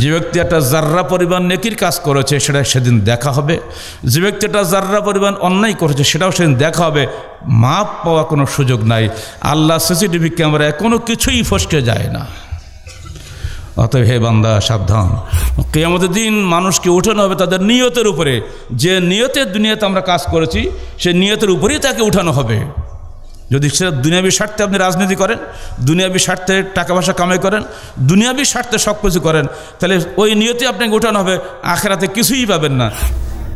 যে ব্যক্তি একটা জার্রা পরিমাণ নেকির কাজ করেছে সেটা সেদিন দেখা হবে যে ব্যক্তি একটা জার্রা পরিমাণ অন্যায় করেছে সেটাও সেদিন দেখা হবে মাপ পাওয়া কোনো সুযোগ নাই আল্লাহ সিসিটিভি ক্যামেরায় কোনো কিছুই ফসকে যায় না অতএব হে বান্দা সাবধান কেয়ামতের দিন মানুষকে উঠানো হবে তাদের নিয়তের উপরে যে নিয়তের দুনিয়াতে আমরা কাজ করেছি সে নিয়তের উপরেই তাকে উঠানো হবে যদি সেটা দুনিয়াবি স্বার্থে আপনি রাজনীতি করেন দুনিয়াবি স্বার্থে টাকা পয়সা কামাই করেন দুনিয়াবি স্বার্থে সব কিছু করেন তাহলে ওই নিয়তি আপনাকে উঠানো হবে আখেরাতে কিছুই পাবেন না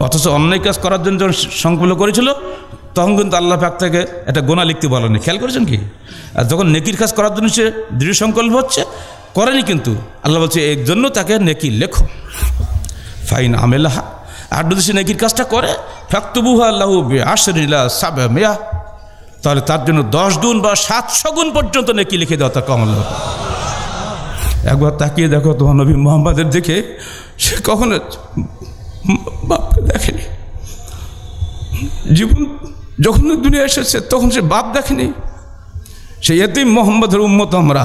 অথচ অন্যায় কাজ করার জন্য যখন সংকল্প করেছিল তখন কিন্তু আল্লাহ পাক থেকে একটা গোনা লিখতে বলেনি খেয়াল করেছেন কি আর যখন নেকির কাজ করার জন্য সে দৃঢ় সংকল্প হচ্ছে করেনি কিন্তু আল্লাহ বলছে এর জন্য তাকে নেকি লেখো ফাইন আমেলাহা আর যদি সে নেকির কাজটা করে ফাক্তবুহা আল্লাহ আসরিল্লা সাবে মেয়া তাহলে তার জন্য দশ গুণ বা সাতশো গুণ পর্যন্ত নেকি লিখে দেওয়া তা কমল একবার তাকিয়ে দেখো তোমার নবী মোহাম্মদের দেখে সে কখনো বাপকে দেখেনি জীবন যখন দুনিয়া এসেছে তখন সে বাপ দেখেনি সে এতেই মোহাম্মদের উন্মত আমরা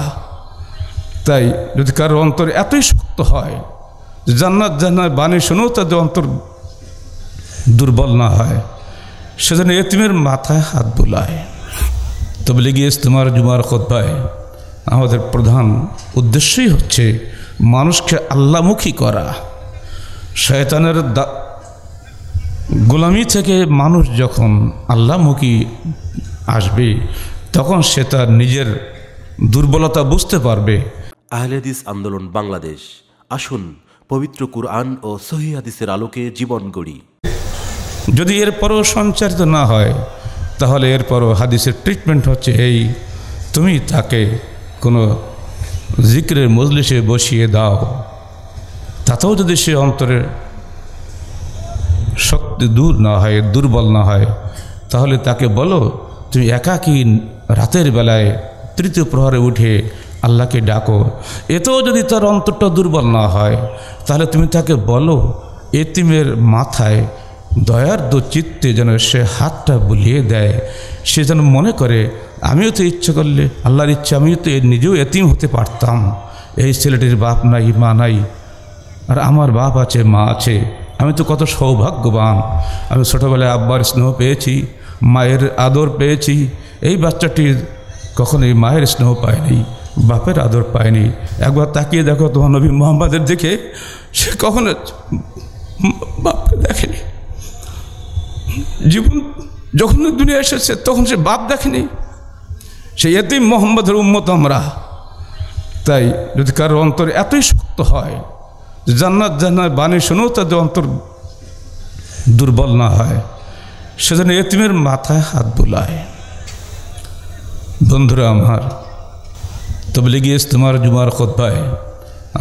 তাই যদি কারোর অন্তর এতই শক্ত হয় জান্নাত জান্নাত বাণী শুনেও তাদের অন্তর দুর্বল না হয় সেজন্য এতিমের মাথায় হাত বোলায় তবে তবলিগি ইস্তেমার জুমার খোদ্ায় আমাদের প্রধান উদ্দেশ্যই হচ্ছে মানুষকে আল্লামুখী করা শয়তানের গোলামি থেকে মানুষ যখন আল্লামুখী আসবে তখন সে তার নিজের দুর্বলতা বুঝতে পারবে আহলেদিস আন্দোলন বাংলাদেশ আসুন পবিত্র কুরআন ও সহিদিসের আলোকে জীবন গড়ি যদি এরপরও সঞ্চারিত না হয় তাহলে এরপরও হাদিসের ট্রিটমেন্ট হচ্ছে এই তুমি তাকে কোনো জিক্রের মজলিসে বসিয়ে দাও তাতেও যদি সে অন্তরে শক্তি দূর না হয় দুর্বল না হয় তাহলে তাকে বলো তুমি একাকি রাতের বেলায় তৃতীয় প্রহরে উঠে আল্লাহকে ডাকো এতেও যদি তার অন্তরটা দুর্বল না হয় তাহলে তুমি তাকে বলো এতিমের মাথায় দয়ার্দ চিত্তে যেন সে হাতটা বুলিয়ে দেয় সে যেন মনে করে আমিও তো ইচ্ছে করলে আল্লাহর ইচ্ছে আমিও তো নিজেও এতিম হতে পারতাম এই ছেলেটির বাপ নাই মা নাই আর আমার বাপ আছে মা আছে আমি তো কত সৌভাগ্যবান আমি ছোটোবেলায় আব্বার স্নেহ পেয়েছি মায়ের আদর পেয়েছি এই বাচ্চাটির কখনোই মায়ের স্নেহ পায়নি বাপের আদর পায়নি একবার তাকিয়ে দেখো তোমার নবী মোহাম্মদের দেখে সে কখনো বাপকে দেখেনি জীবন যখন দুনিয়া এসেছে তখন সে বাপ দেখেনি সে এতেই মোহাম্মদের উন্মত আমরা তাই যদি কারোর অন্তর এতই শক্ত হয় জান্নাত জান্নাত বাণী শুনেও তাদের অন্তর দুর্বল না হয় সেজন্য এতিমের মাথায় হাত বোলায় বন্ধুরা আমার তবে তবলিগি ইস্তেমার জুমার খোদ্ায়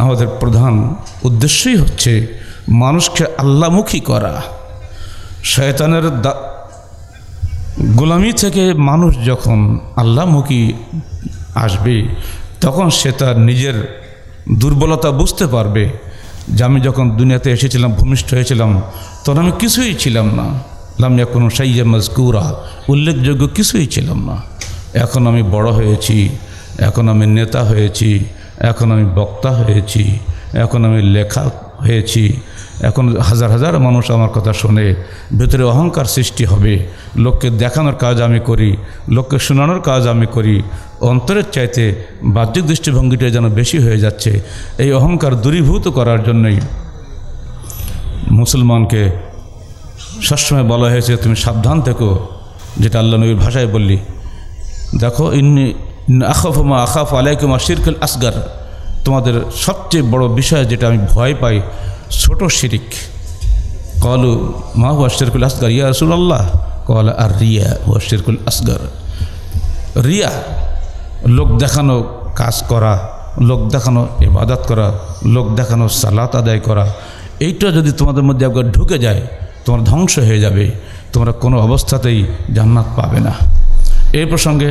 আমাদের প্রধান উদ্দেশ্যই হচ্ছে মানুষকে আল্লামুখী করা শয়তানের গোলামি থেকে মানুষ যখন আল্লাহমুখী আসবে তখন সে তার নিজের দুর্বলতা বুঝতে পারবে যে আমি যখন দুনিয়াতে এসেছিলাম ভূমিষ্ঠ হয়েছিলাম তখন আমি কিছুই ছিলাম না লামিয়া কোনো সাইয়া মজকুরা উল্লেখযোগ্য কিছুই ছিলাম না এখন আমি বড় হয়েছি এখন আমি নেতা হয়েছি এখন আমি বক্তা হয়েছি এখন আমি লেখা হয়েছি এখন হাজার হাজার মানুষ আমার কথা শোনে ভেতরে অহংকার সৃষ্টি হবে লোককে দেখানোর কাজ আমি করি লোককে শোনানোর কাজ আমি করি অন্তরের চাইতে বাহ্যিক দৃষ্টিভঙ্গিটা যেন বেশি হয়ে যাচ্ছে এই অহংকার দূরীভূত করার জন্যই মুসলমানকে সবসময় বলা হয়েছে তুমি সাবধান থেকো যেটা আল্লাহ নবীর ভাষায় বললি দেখো ইন্নি মা আখাফ আলাইকুমা শিরকুল আসগার তোমাদের সবচেয়ে বড় বিষয় যেটা আমি ভয় পাই ছোট শিরিক কলু মা হুয়া শেরকুল আসগর ইয়া রসুল আল্লাহ কল আর রিয়া হুয়া শেরকুল আসগর রিয়া লোক দেখানো কাজ করা লোক দেখানো ইবাদত করা লোক দেখানো সালাত আদায় করা এইটা যদি তোমাদের মধ্যে একবার ঢুকে যায় তোমার ধ্বংস হয়ে যাবে তোমরা কোনো অবস্থাতেই জান্নাত পাবে না এই প্রসঙ্গে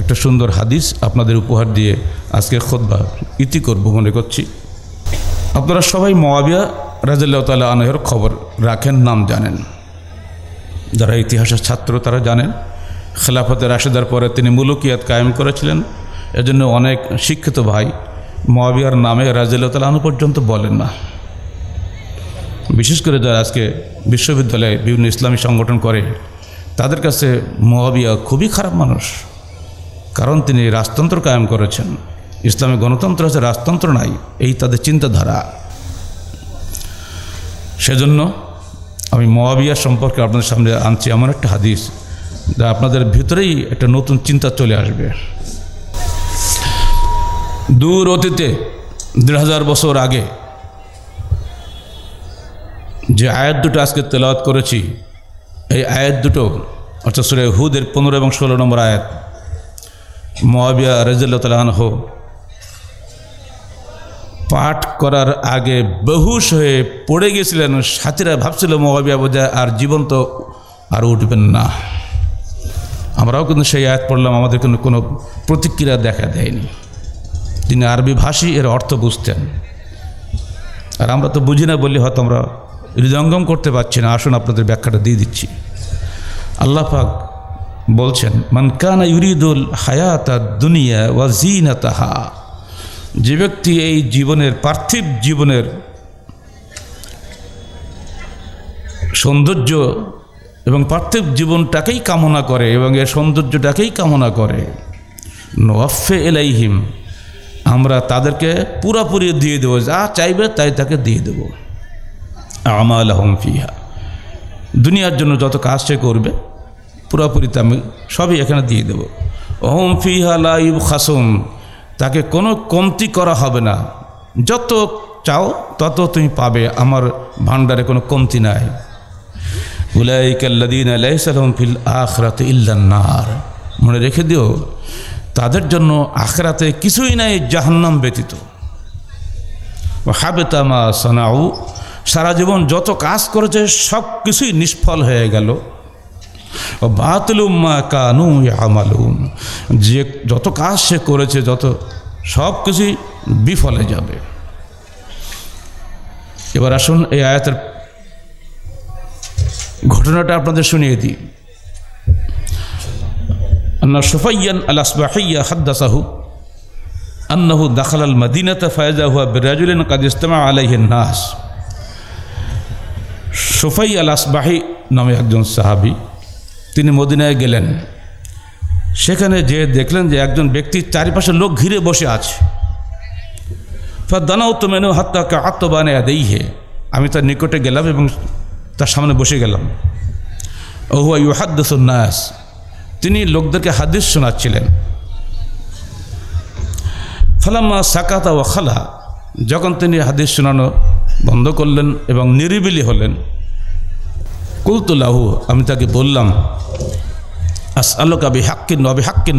একটা সুন্দর হাদিস আপনাদের উপহার দিয়ে আজকে খোদবা ইতি করব মনে করছি আপনারা সবাই মোয়াবিয়া রাজাল্লাহ তালা আনহের খবর রাখেন নাম জানেন যারা ইতিহাসের ছাত্র তারা জানেন খেলাফতের আশেদার পরে তিনি মুলুকিয়াত কায়েম করেছিলেন এজন্য অনেক শিক্ষিত ভাই মোয়াবিয়ার নামে রাজিল্লাহ আনু পর্যন্ত বলেন না বিশেষ করে যারা আজকে বিশ্ববিদ্যালয়ে বিভিন্ন ইসলামী সংগঠন করে তাদের কাছে মোয়াবিয়া খুবই খারাপ মানুষ কারণ তিনি রাজতন্ত্র কায়েম করেছেন ইসলামে গণতন্ত্র আছে রাজতন্ত্র নাই এই তাদের চিন্তাধারা সেজন্য আমি মহাবিয়া সম্পর্কে আপনাদের সামনে আনছি এমন একটা হাদিস যা আপনাদের ভিতরেই একটা নতুন চিন্তা চলে আসবে দূর অতীতে দেড় হাজার বছর আগে যে আয়াত দুটো আজকে তেলাওয়াত করেছি এই আয়াত দুটো অর্থাৎ সুরে হুদের পনেরো এবং ষোলো নম্বর আয়াত মোয়াবিয়া রাজিল্লাহ পাঠ করার আগে বহুশ হয়ে পড়ে গেছিলেন সাথীরা ভাবছিল মোয়াবিয়া বোঝা আর জীবন্ত আর উঠবেন না আমরাও কিন্তু সেই আয়াত পড়লাম আমাদের কিন্তু কোনো প্রতিক্রিয়া দেখা দেয়নি তিনি আরবি ভাষী এর অর্থ বুঝতেন আর আমরা তো বুঝি না বলি হয়তো আমরা হৃদয়ঙ্গম করতে পারছি না আসুন আপনাদের ব্যাখ্যাটা দিয়ে দিচ্ছি আল্লাহ পাক বলছেন মানকানা ইউরিদুল হায়াতা দুনিয়া ওয়া তাহা যে ব্যক্তি এই জীবনের পার্থিব জীবনের সৌন্দর্য এবং পার্থিব জীবনটাকেই কামনা করে এবং এর সৌন্দর্যটাকেই কামনা করে নোয়াফে এলাইহিম আমরা তাদেরকে পুরাপুরি দিয়ে দেবো যা চাইবে তাই তাকে দিয়ে দেব আমাল ফিহা দুনিয়ার জন্য যত কাজ সে করবে পুরাপুরিতে আমি সবই এখানে দিয়ে দেব ওম ফি ইব খাসুম তাকে কোনো কমতি করা হবে না যত চাও তত তুমি পাবে আমার ভাণ্ডারে কোনো কমতি নাই উলাইকাল্লাদিন আলাইসালাম ফিল আখরাত ইল্লান্নার মনে রেখে দিও তাদের জন্য আখরাতে কিছুই নাই জাহান্নাম ব্যতীত হাবে তামা সানাউ সারা জীবন যত কাজ করেছে সব কিছুই নিষ্ফল হয়ে গেল বাতলুম্মা কানু আমালুম যে যত কাজ সে করেছে যত সব কিছুই বিফলে যাবে এবার আসুন এই আয়াতের ঘটনাটা আপনাদের শুনিয়ে দিই أن شفيا الأصبحي حدثه أنه دخل المدينة فإذا هو برجل قد اجتمع আলাইহিন নাস সুফাই আল আসবাহি নামে একজন সাহাবি তিনি মদিনায় গেলেন সেখানে যে দেখলেন যে একজন ব্যক্তি চারিপাশে লোক ঘিরে বসে আছে দানাও তো মেনু হাত্তাকে আত্মবানে দেই হে আমি তার নিকটে গেলাম এবং তার সামনে বসে গেলাম ওহুয়া ইউহাদ্দাস তিনি লোকদেরকে হাদিস শোনাচ্ছিলেন ফালাম্মা সাকাতা ও খালা যখন তিনি হাদিস শোনানো বন্ধ করলেন এবং নিরিবিলি হলেন কুলতুল্লাহু আমি তাকে বললাম আস আলোক আবি হাক্কিন আবি হাক্কিন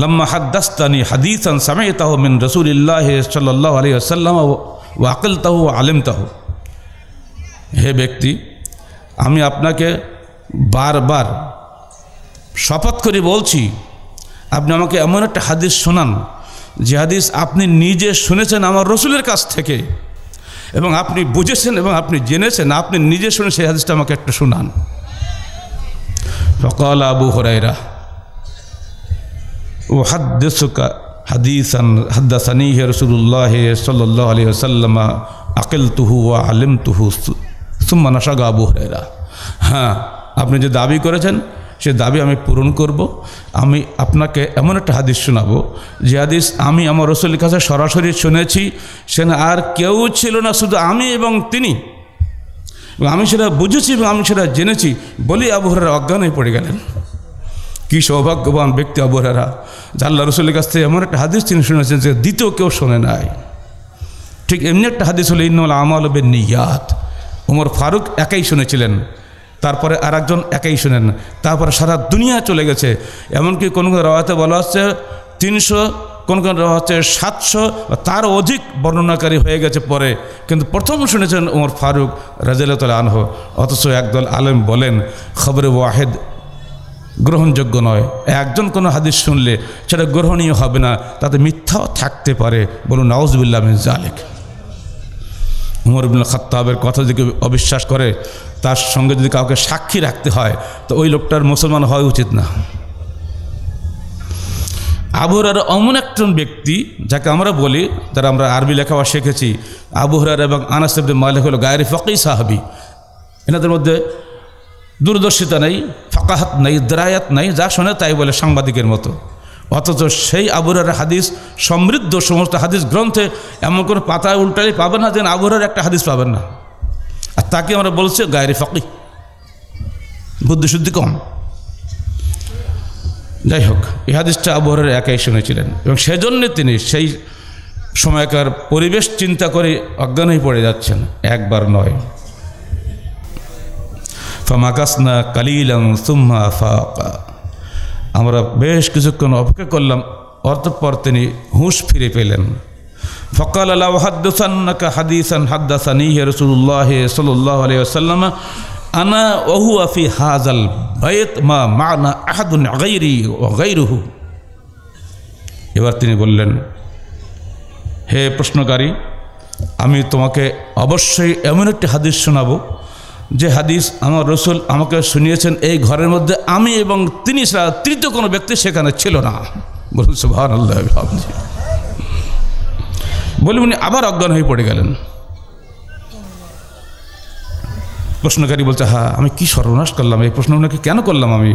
লম্মা হাদ্দাস্তানি হাদিসান সামে তাহ মিন রসুলিল্লাহ সাল্লাহ আলী আসাল্লাম ও আকল তাহ আলিম তাহ হে ব্যক্তি আমি আপনাকে বারবার শপথ করে বলছি আপনি আমাকে এমন একটা হাদিস শোনান যে হাদিস আপনি নিজে শুনেছেন আমার রসুলের কাছ থেকে এবং আপনি বুঝেছেন এবং আপনি জেনেছেন আপনি নিজে শুনে সেই হাদিসটা আমাকে একটা শোনান সকাল আবু হরাইরা ও হাদ্দেসুকা হাদিসান হে রসুল্লাহ হে সাল্লাহ আলী সাল্লাম আকেল তুহু ও আলিম তুহু সুম্মানাসাগা আবু হরাইরা হ্যাঁ আপনি যে দাবি করেছেন সে দাবি আমি পূরণ করব আমি আপনাকে এমন একটা হাদিস শোনাবো যে হাদিস আমি আমার রসুলের কাছে সরাসরি শুনেছি সে আর কেউ ছিল না শুধু আমি এবং তিনি আমি সেটা বুঝেছি এবং আমি সেটা জেনেছি বলি আবহাওয়ার অজ্ঞানে পড়ে গেলেন কি সৌভাগ্যবান ব্যক্তি আবহাওয়ারা জাল্লা রসুলের কাছ থেকে এমন একটা হাদিস তিনি শুনেছেন যে দ্বিতীয় কেউ শোনে নাই ঠিক এমনি একটা হাদিস হলো ইন্নআল আমল নিয়াত ওমর ফারুক একাই শুনেছিলেন তারপরে আর একজন একাই শোনেন তারপরে সারা দুনিয়া চলে গেছে এমনকি কোনো কোনো রওয়াতে বলা হচ্ছে তিনশো কোন কোন হচ্ছে সাতশো তার অধিক বর্ণনাকারী হয়ে গেছে পরে কিন্তু প্রথম শুনেছেন ওমর ফারুক রাজিয়াল আনহ অথচ একদল আলেম বলেন খবরে ওয়াহেদ গ্রহণযোগ্য নয় একজন কোনো হাদিস শুনলে সেটা গ্রহণীয় হবে না তাতে মিথ্যাও থাকতে পারে বলুন নওয়াজবিল্লাহ জালেক উমর ইবুল খত্তাবের কথা যদি অবিশ্বাস করে তার সঙ্গে যদি কাউকে সাক্ষী রাখতে হয় তো ওই লোকটার মুসলমান হওয়া উচিত না আবুহরার অমন একজন ব্যক্তি যাকে আমরা বলি যারা আমরা আরবি লেখাপড়া শিখেছি আবুহরার এবং আনাসেব মালিক হল গায়ের ফকি সাহাবি এনাদের মধ্যে দূরদর্শিতা নেই ফাঁকাহাত নেই দ্রায়াত নেই যা শোনে তাই বলে সাংবাদিকের মতো অথচ সেই আবুরার হাদিস সমৃদ্ধ সমস্ত হাদিস গ্রন্থে এমন কোনো পাতায় উল্টালে পাবেন না যেন আবুরার একটা হাদিস পাবেন না আর তাকে আমরা বলছি গায়েরি ফকি বুদ্ধিশুদ্ধি কম যাই হোক এই হাদিসটা আবহাওয়ার একাই শুনেছিলেন এবং সেজন্যে তিনি সেই সময়কার পরিবেশ চিন্তা করে অজ্ঞান হয়ে পড়ে যাচ্ছেন একবার নয় মাকাসনা কালিলাম সুম্মা ফা আমরা বেশ কিছুক্ষণ অপেক্ষা করলাম অর্থপর তিনি হুঁশ ফিরে পেলেন ফকাল আল্লাহ হাদ্দাসান্নাকা হাদিসান হাদ্দাসানি রসুল্লাহ সাল্লাহ আলিয়াল্লাম আনা ওহু আফি হাজাল বাইত মা মানা আহাদুন গাইরি ও গাইরুহু এবার তিনি বললেন হে প্রশ্নকারী আমি তোমাকে অবশ্যই এমন একটি হাদিস শোনাবো যে হাদিস আমার রসুল আমাকে শুনিয়েছেন এই ঘরের মধ্যে আমি এবং তিনি ছাড়া তৃতীয় কোনো ব্যক্তি সেখানে ছিল না বলুন সুভান আল্লাহ বলে উনি আবার অজ্ঞান হয়ে পড়ে গেলেন প্রশ্নকারী বলছে হ্যাঁ আমি কি সর্বনাশ করলাম এই প্রশ্ন ওনাকে কেন করলাম আমি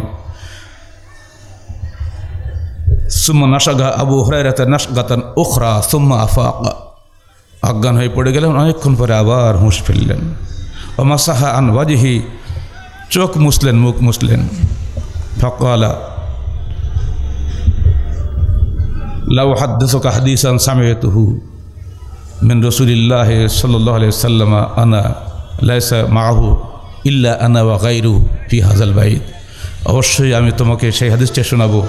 সুম্মা নাসাগা আবু হরাইরাতে গাতান ওখরা সুম্মা আফা অজ্ঞান হয়ে পড়ে গেলেন অনেকক্ষণ পরে আবার হুঁশ ফেললেন ওমাসাহা আন ওয়াজিহি চোখ মুসলেন মুখ মুসলেন ফকালা লাউ হাদ্দেসকা হাদিসান সামেতুহু মিন রসুলিল্লাহ সাল্লাহ সাল্লামা আনা লাইসা মাহু ইল্লা আনা ওয়া গাইরু ফি হাজাল বাইদ অবশ্যই আমি তোমাকে সেই হাদিসটা শোনাবো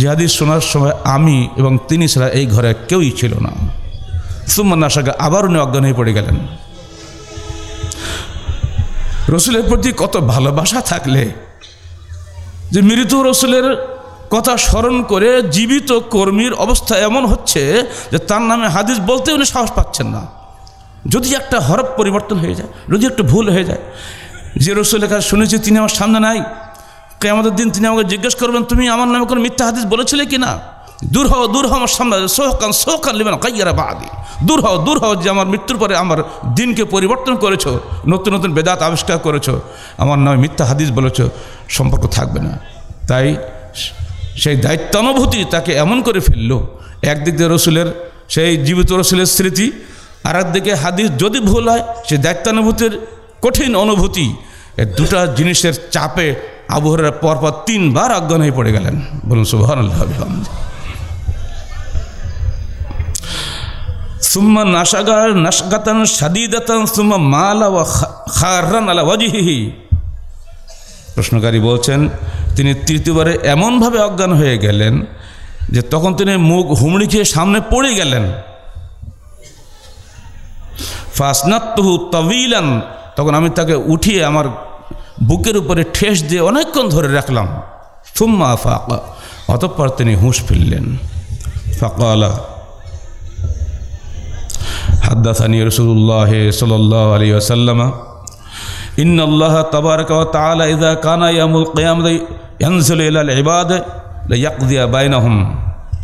যে হাদিস শোনার সময় আমি এবং তিনি ছাড়া এই ঘরে কেউই ছিল না সুম্মান আশাকে আবারও উনি অজ্ঞান হয়ে পড়ে গেলেন রসুলের প্রতি কত ভালোবাসা থাকলে যে মৃত রসুলের কথা স্মরণ করে জীবিত কর্মীর অবস্থা এমন হচ্ছে যে তার নামে হাদিস বলতে উনি সাহস পাচ্ছেন না যদি একটা হরফ পরিবর্তন হয়ে যায় যদি একটু ভুল হয়ে যায় যে রসুলের কাছে শুনেছি তিনি আমার সামনে নাই আমাদের দিন তিনি আমাকে জিজ্ঞেস করবেন তুমি আমার নামে কোনো মিথ্যা হাদিস বলেছিলে কি না দূর হও দূর হও আমার সামনে সোহকান সোহকান লিবেন কাইয়ারা বাদি দূর হও দূর হও যে আমার মৃত্যুর পরে আমার দিনকে পরিবর্তন করেছো নতুন নতুন বেদাত আবিষ্কার করেছ আমার নামে মিথ্যা হাদিস বলেছ সম্পর্ক থাকবে না তাই সেই দায়িত্বানুভূতি তাকে এমন করে ফেললো একদিক দিয়ে রসুলের সেই জীবিত রসুলের স্মৃতি আর একদিকে হাদিস যদি ভুল হয় সেই দায়িত্বানুভূতির কঠিন অনুভূতি দুটা জিনিসের চাপে আবহাওয়ার পরপর তিনবার অজ্ঞান হয়ে পড়ে গেলেন বলুন সুবাহ আল্লাহ সুম্মা নাশাগার নাশগাতান সাদিদাতান সুম্মা মালা ওয়াজিহি প্রশ্নকারী বলছেন তিনি তৃতীয়বারে এমনভাবে অজ্ঞান হয়ে গেলেন যে তখন তিনি মুখ হুমড়ি খেয়ে সামনে পড়ে গেলেন ফাসনাত্তহু তবিলান তখন আমি তাকে উঠিয়ে আমার বুকের উপরে ঠেস দিয়ে অনেকক্ষণ ধরে রাখলাম সুম্মা ফাঁকা অতঃপর তিনি হুঁশ ফিরলেন ফাঁকা الله রসুল্লাহ সাল্লাহ عليه وسلم إن আল্লাহ تبارك وتعالى ইদা كان يوم القيامة ينزل إلى العباد ليقضي بينهم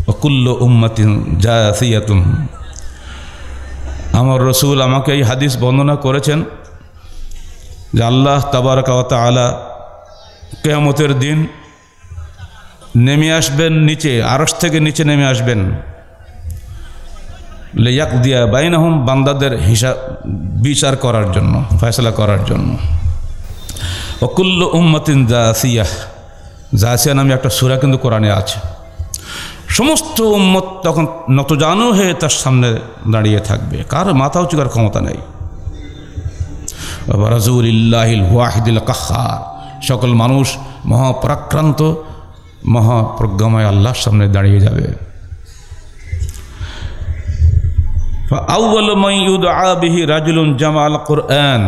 وكل أمة جاثية আমার রসুল আমাকে এই হাদিস বর্ণনা করেছেন যে আল্লাহ তাবারক তালা কেয়ামতের দিন নেমে আসবেন নিচে আরস থেকে নিচে নেমে আসবেন লেয়াক দিয়া বাইন আহম বান্দাদের হিসাব বিচার করার জন্য ফয়সলা করার জন্য অকুল্ল উম্মতিন জাসিয়াহ জাসিয়া নামে একটা সুরা কিন্তু কোরআনে আছে সমস্ত উম্মত তখন নতজানু হয়ে তার সামনে দাঁড়িয়ে থাকবে কার মাথা উঁচু কার ক্ষমতা নেই রাজুলিল্লাহিল ওয়াহিদুল কাহার সকল মানুষ মহাপরাক্রান্ত মহাপ্রজ্ঞাময় আল্লাহর সামনে দাঁড়িয়ে যাবে فأول من يدعى به رجل جمع القرآن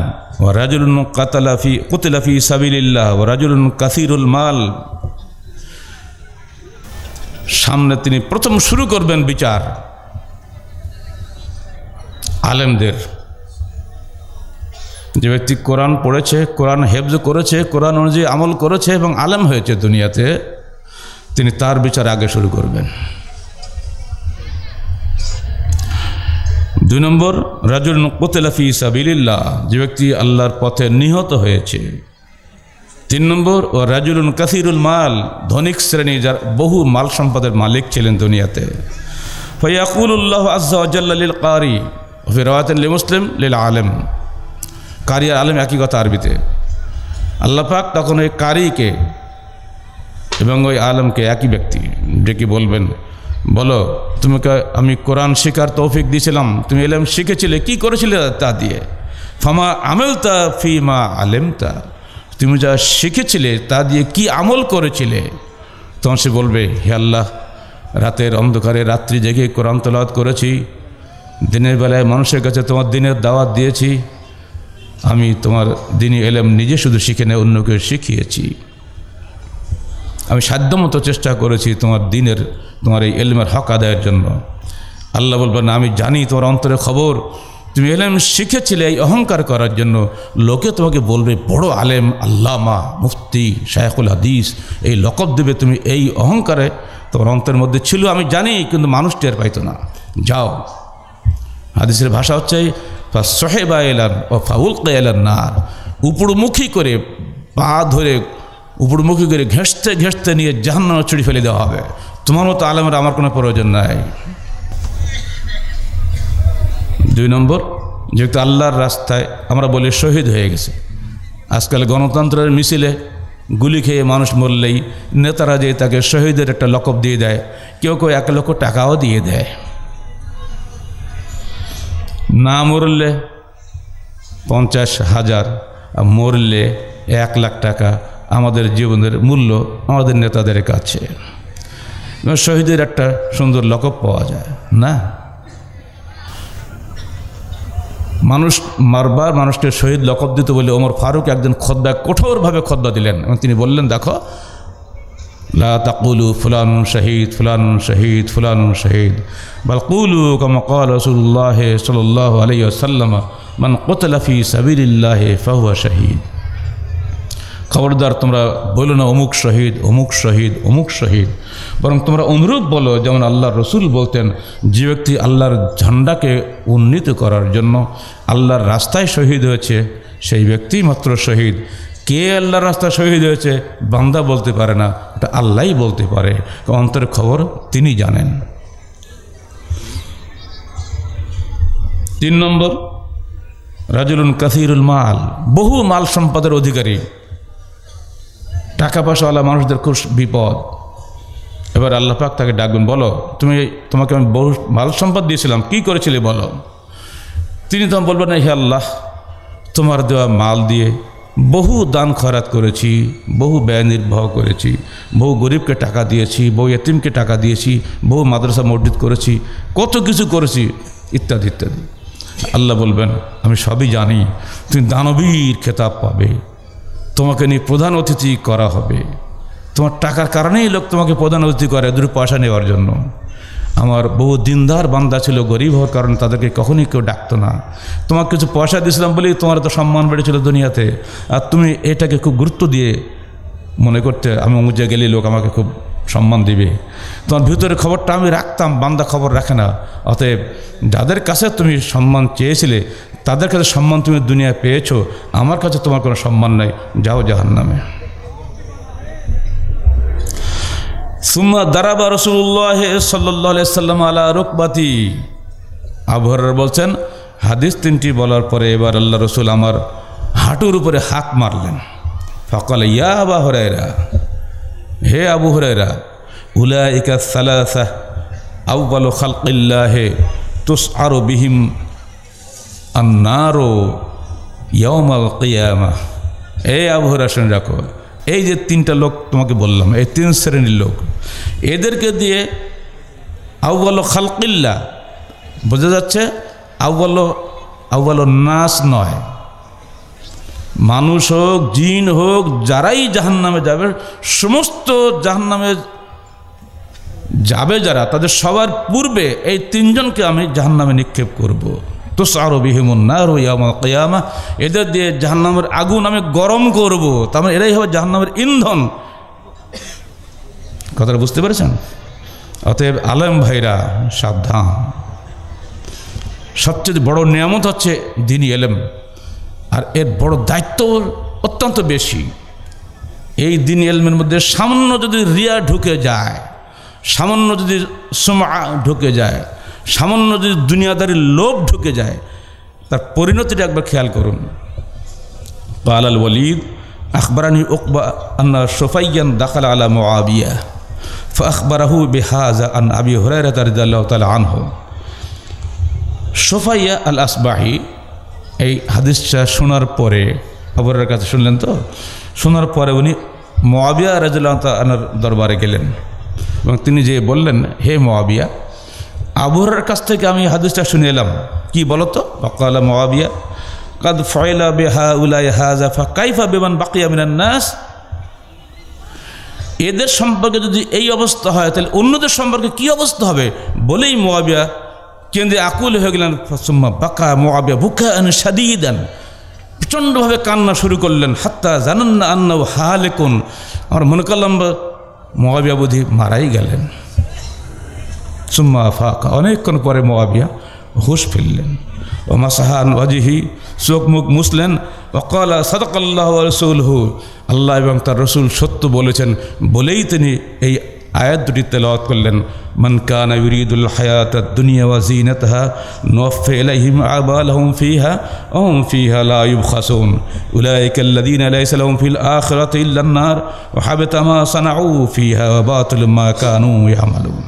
ورجل قتل في قتل في سبيل الله ورجل كثير المال সামনে তিনি প্রথম শুরু করবেন বিচার আলেমদের যে ব্যক্তি কোরআন পড়েছে কোরআন হেফজ করেছে কোরআন অনুযায়ী আমল করেছে এবং আলেম হয়েছে দুনিয়াতে তিনি তার বিচার আগে শুরু করবেন দুই নম্বর রাজুল কোতেলাফি সাবিল্লা যে ব্যক্তি আল্লাহর পথে নিহত হয়েছে তিন নম্বর ও রাজুলুন কাসিরুল মাল ধনিক শ্রেণী যার বহু মাল সম্পদের মালিক ছিলেন দুনিয়াতে ফয়াকুল্লাহ আজ্জাল্লিল কারি ফিরাওয়াতেন লি মুসলিম লীল আলেম কারি আর আলেম একই কথা আরবিতে আল্লাপাক তখন ওই কারিকে এবং ওই আলমকে একই ব্যক্তি ডেকে বলবেন বলো তোমাকে আমি কোরআন শেখার তৌফিক দিয়েছিলাম তুমি এলেম শিখেছিলে কি করেছিলে তা দিয়ে ফামা আমেলতা ফি মা আলেমতা তুমি যা শিখেছিলে তা দিয়ে কি আমল করেছিলে তখন সে বলবে হে আল্লাহ রাতের অন্ধকারে রাত্রি জেগে কোরআন তলাওয়াত করেছি দিনের বেলায় মানুষের কাছে তোমার দিনের দাওয়াত দিয়েছি আমি তোমার দিনই এলেম নিজে শুধু শিখে নেই অন্যকে শিখিয়েছি আমি সাধ্যমতো চেষ্টা করেছি তোমার দিনের তোমার এই এলমের হক আদায়ের জন্য আল্লাহ বলবেন আমি জানি তোমার অন্তরে খবর তুমি এলেম শিখেছিলে এই অহংকার করার জন্য লোকে তোমাকে বলবে বড় আলেম আল্লামা মুফতি শায়কুল হাদিস এই লকব দেবে তুমি এই অহংকারে তোমার অন্তরের মধ্যে ছিল আমি জানি কিন্তু মানুষ টের পাইতো না যাও হাদিসের ভাষা হচ্ছে সোহেবা এলান ও ফাউল এলান না উপরমুখী করে পা ধরে উপরমুখী করে ঘেঁষতে ঘেঁষতে নিয়ে জাহান্নামে ছুটি ফেলে দেওয়া হবে তোমার মতো আলমের আমার কোনো প্রয়োজন নাই দুই নম্বর যেহেতু আল্লাহর রাস্তায় আমরা বলি শহীদ হয়ে গেছে আজকাল গণতন্ত্রের মিছিলে গুলি খেয়ে মানুষ মরলেই নেতারা যে তাকে শহীদের একটা লকব দিয়ে দেয় কেউ কেউ এক লক্ষ টাকাও দিয়ে দেয় না মরলে পঞ্চাশ হাজার মরলে এক লাখ টাকা আমাদের জীবনের মূল্য আমাদের নেতাদের কাছে শহীদের একটা সুন্দর লকব পাওয়া যায় না মানুষ মারবার মানুষকে শহীদ লকব দিতে বলে ওমর ফারুক একজন খদ্দা কঠোরভাবে খদ্দা দিলেন এবং তিনি বললেন দেখো লা তাকুলু ফুলানু শহীদ ফুলানু শহীদ ফুলানু শহীদ বালকুলু কমকাল রসুল্লাহ সাল আলী সাল্লাম মান কোতলাফি সাবির ফাহুয়া শহীদ খবরদার তোমরা বলো না অমুক শহীদ অমুক শহীদ অমুক শহীদ বরং তোমরা অনুরূপ বলো যেমন আল্লাহর রসুল বলতেন যে ব্যক্তি আল্লাহর ঝান্ডাকে উন্নীত করার জন্য আল্লাহর রাস্তায় শহীদ হয়েছে সেই ব্যক্তি মাত্র শহীদ কে আল্লাহর রাস্তা শহীদ হয়েছে বান্দা বলতে পারে না এটা আল্লাহই বলতে পারে অন্তরের খবর তিনি জানেন তিন নম্বর রাজুলুন কাসিরুল মাল বহু মাল সম্পদের অধিকারী টাকা পয়সাওয়ালা মানুষদের খুব বিপদ এবার আল্লাহ পাক তাকে ডাকবেন বলো তুমি তোমাকে আমি বহু মাল সম্পদ দিয়েছিলাম কি করেছিলে বলো তিনি তখন বলবেন হে আল্লাহ তোমার দেওয়া মাল দিয়ে বহু দান খরাত করেছি বহু ব্যয় নির্বাহ করেছি বহু গরিবকে টাকা দিয়েছি বহু এতিমকে টাকা দিয়েছি বহু মাদ্রাসা মসজিদ করেছি কত কিছু করেছি ইত্যাদি ইত্যাদি আল্লাহ বলবেন আমি সবই জানি তুমি দানবীর খেতাব পাবে তোমাকে নিয়ে প্রধান অতিথি করা হবে তোমার টাকার কারণেই লোক তোমাকে প্রধান অতিথি করে দুটো পয়সা নেওয়ার জন্য আমার বহু দিনদার বান্দা ছিল গরিব হওয়ার কারণে তাদেরকে কখনই কেউ ডাকতো না তোমার কিছু পয়সা দিয়েছিলাম বলেই তোমার তো সম্মান বেড়েছিল দুনিয়াতে আর তুমি এটাকে খুব গুরুত্ব দিয়ে মনে করতে আমি অমুক গেলে লোক আমাকে খুব সম্মান দিবে তোমার ভিতরে খবরটা আমি রাখতাম বান্দা খবর রাখে না অতএব যাদের কাছে তুমি সম্মান চেয়েছিলে তাদের কাছে সম্মান তুমি দুনিয়া পেয়েছো আমার কাছে তোমার কোনো সম্মান নাই যাও জাহান নামে সুম্মা দারাবা রসুল্লাহ সাল্লাহ সাল্লাম আলা রুকবাতি আবহরার বলছেন হাদিস তিনটি বলার পরে এবার আল্লাহ রসুল আমার হাঁটুর উপরে হাত মারলেন ফকাল ইয়া বা হরাইরা হে আবু হরেরা উলাইকা সালাসাহ আউ্বাল খালকিল্লাহে তুস আরো বিহিম আন্নারো ইয়মাল কিয়ামা এ আবু হরা শুনে রাখো এই যে তিনটা লোক তোমাকে বললাম এই তিন শ্রেণীর লোক এদেরকে দিয়ে আউ্বাল খালকিল্লা বোঝা যাচ্ছে আউ্বাল আউ্বাল নাস নয় মানুষ হোক জিন হোক যারাই জাহান নামে যাবে সমস্ত জাহান নামে যাবে যারা তাদের সবার পূর্বে এই তিনজনকে আমি জাহান নামে নিক্ষেপ করব। তো সারো বিহিমুন্নার ইয়ামা কেয়ামা এদের দিয়ে জাহান্নামের আগুন আমি গরম করব। তার মানে এরাই হবে জাহান্নামের ইন্ধন কথাটা বুঝতে পেরেছেন অতএব আলম ভাইরা সাবধান সবচেয়ে বড় নিয়ামত হচ্ছে দিনই এলেম আর এর বড় দায়িত্ব অত্যন্ত বেশি এই দিন এলমের মধ্যে সামান্য যদি রিয়া ঢুকে যায় সামান্য যদি সোমা ঢুকে যায় সামান্য যদি দুনিয়াদারির লোভ ঢুকে যায় তার পরিণতিটা একবার খেয়াল করুন আল ওয়ালিদ আখবরানি ওকবা আন্না সোফাইয়ান দাখাল আলা মোয়াবিয়া ফখবরাহু বেহাজ আন আবি হরাই রাহ আনহ সোফাইয়া আল আসবাহি এই হাদিসটা শোনার পরে খবরের কাছে শুনলেন তো শোনার পরে উনি মোয়াবিয়া রাজুল্লাহ আনার দরবারে গেলেন এবং তিনি যে বললেন হে মোয়াবিয়া আবুহরের কাছ থেকে আমি হাদিসটা শুনে এলাম কী বলতো বকালা মোয়াবিয়া কাদ ফয়লা বেহা উলাই জাফা কাইফা বেমান বাকি আমিনার নাস এদের সম্পর্কে যদি এই অবস্থা হয় তাহলে অন্যদের সম্পর্কে কি অবস্থা হবে বলেই মোয়াবিয়া কেন্দ্রে আকুল হয়ে গেলেন সুম্মা বাঁকা মোয়াবে বুকা সাদিয়ে দেন প্রচণ্ডভাবে কান্না শুরু করলেন হাত্তা জানান না আন্না হালে কোন আমার মনে করলাম মোয়াবিয়া বুধি মারাই গেলেন সুম্মা ফাঁকা অনেকক্ষণ পরে মোয়াবিয়া হুশ ফিরলেন ও মাসাহান ওয়াজিহি চোখ মুখ মুসলেন অকালা সদকাল্লাহ রসুল হু আল্লাহ এবং তার রসুল সত্য বলেছেন বলেই তিনি এই আয়াত দুটি তেলাওয়াত করলেন من كان يريد الحياة الدنيا وزينتها نوف إليهم عبالهم فيها وهم فيها لا يبخسون أولئك الذين ليس لهم في الآخرة إلا النار وحبت ما صنعوا فيها وباطل ما كانوا يعملون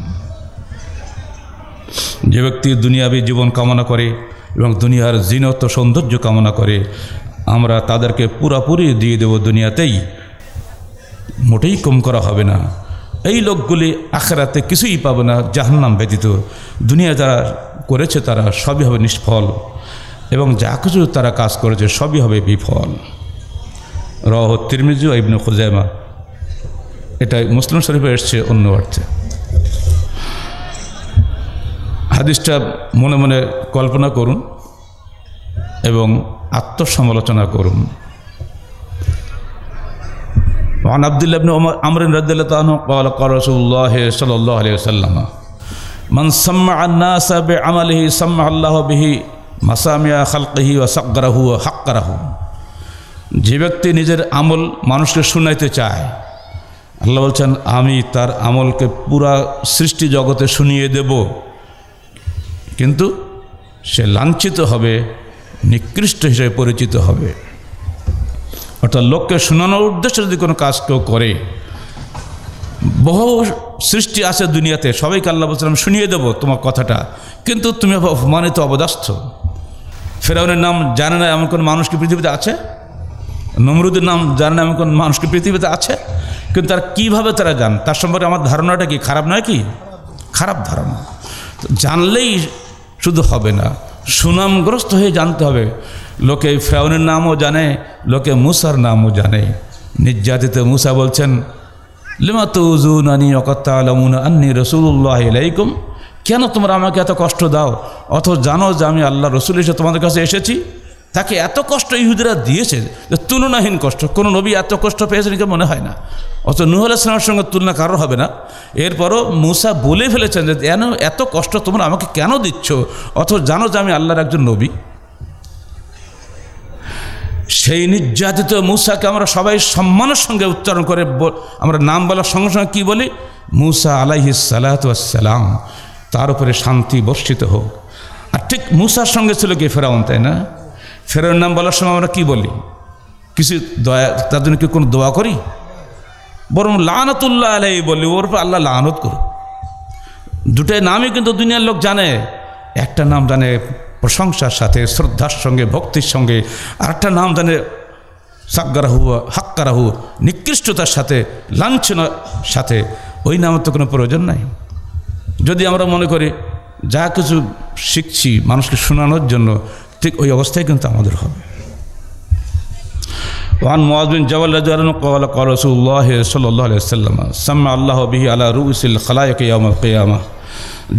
যে ব্যক্তি দুনিয়াবি জীবন কামনা করে এবং দুনিয়ার জিনত সৌন্দর্য কামনা করে আমরা তাদেরকে পুরাপুরি দিয়ে দেব দুনিয়াতেই মোটেই কম করা হবে না এই লোকগুলি আখেরাতে কিছুই পাবে না জাহান্নাম ব্যতীত দুনিয়া যারা করেছে তারা সবই হবে নিষ্ফল এবং যা কিছু তারা কাজ করেছে সবই হবে বিফল রহ তিরমিজু ইবনু খুজাইমা এটাই মুসলিম শরীফে এসছে অন্য অর্থে হাদিসটা মনে মনে কল্পনা করুন এবং আত্মসমালোচনা করুন وعن عبد الله بن عمر عمرو رضي الله عنه قال قال رسول الله صلى الله عليه وسلم من سمع الناس بعمله سمع الله به মাসামিয়া খালকহি ও সাকরাহু ও যে ব্যক্তি নিজের আমল মানুষকে শুনাইতে চায় আল্লাহ বলছেন আমি তার আমলকে পুরা সৃষ্টি জগতে শুনিয়ে দেব কিন্তু সে লাঞ্ছিত হবে নিকৃষ্ট হিসেবে পরিচিত হবে অর্থাৎ লোককে শোনানোর উদ্দেশ্যে যদি কোনো কাজ কেউ করে বহু সৃষ্টি আছে দুনিয়াতে সবাইকে আল্লাহ বলছিলাম শুনিয়ে দেবো তোমার কথাটা কিন্তু তুমি অপমানিত অবদাস্থ ফেরাউনের নাম জানে না এমন কোনো মানুষ কি পৃথিবীতে আছে নমরুদের নাম জানে না এমন কোনো মানুষ কি পৃথিবীতে আছে কিন্তু তার কীভাবে তারা জান তার সম্পর্কে আমার ধারণাটা কি খারাপ নয় কি খারাপ ধারণা জানলেই শুধু হবে না সুনামগ্রস্ত হয়ে জানতে হবে লোকে ফ্রাউনের নামও জানে লোকে মুসার নামও জানে নির্যাতিত মুসা বলছেন লিমা আনি অকত্তা আন্নি রসুল্লাহ আলাইকুম কেন তোমরা আমাকে এত কষ্ট দাও অথচ জানো যে আমি আল্লাহ রসুল এসে তোমাদের কাছে এসেছি তাকে এত কষ্ট ইহুদিরা দিয়েছে যে তুলনাহীন কষ্ট কোনো নবী এত কষ্ট পেয়েছেন কেউ মনে হয় না অত নুহ আলাহিসামের সঙ্গে তুলনা কারো হবে না এরপরও মুসা বলে ফেলেছেন যে এন এত কষ্ট তোমরা আমাকে কেন দিচ্ছ অথচ জানো যে আমি আল্লাহর একজন নবী সেই নির্যাতিত মূসাকে আমরা সবাই সম্মানের সঙ্গে উচ্চারণ করে আমরা নাম বলার সঙ্গে সঙ্গে কী বলি মূসা আলাইহিস সালাম তার উপরে শান্তি বর্ষিত হোক আর ঠিক মূসার সঙ্গে ছিল কি ফেরাউন তাই না ফেরোর নাম বলার সময় আমরা কি বলি কিছু দয়া তার জন্য কি কোনো দোয়া করি বরং লানতুল্লাহ আলাই বলি ওর উপর আল্লাহ লানত করো দুটাই নামই কিন্তু দুনিয়ার লোক জানে একটা নাম জানে প্রশংসার সাথে শ্রদ্ধার সঙ্গে ভক্তির সঙ্গে আরেকটা নাম জানে সাগ্গারাহু হাক্কারাহু নিকৃষ্টতার সাথে লাঞ্ছনার সাথে ওই নামের তো কোনো প্রয়োজন নাই যদি আমরা মনে করি যা কিছু শিখছি মানুষকে শোনানোর জন্য ঠিক ওই অবস্থায় কিন্তু আমাদের হবে ওয়ান মোয়াজবিন بن جبل رضي الله عنه قال قال رسول الله صلى الله عليه وسلم سمع الله به